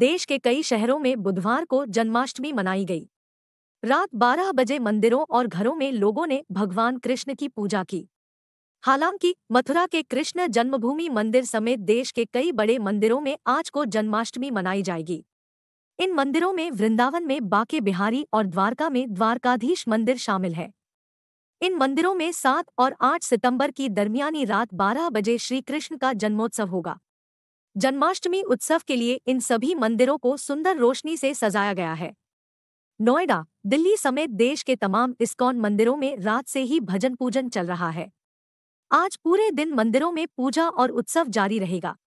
देश के कई शहरों में बुधवार को जन्माष्टमी मनाई गई रात 12 बजे मंदिरों और घरों में लोगों ने भगवान कृष्ण की पूजा की हालांकि मथुरा के कृष्ण जन्मभूमि मंदिर समेत देश के कई बड़े मंदिरों में आज को जन्माष्टमी मनाई जाएगी इन मंदिरों में वृंदावन में बाके बिहारी और द्वारका में द्वारकाधीश मंदिर शामिल है इन मंदिरों में सात और आठ सितंबर की दरमियानी रात बारह बजे श्रीकृष्ण का जन्मोत्सव होगा जन्माष्टमी उत्सव के लिए इन सभी मंदिरों को सुंदर रोशनी से सजाया गया है नोएडा दिल्ली समेत देश के तमाम इस्कॉन मंदिरों में रात से ही भजन पूजन चल रहा है आज पूरे दिन मंदिरों में पूजा और उत्सव जारी रहेगा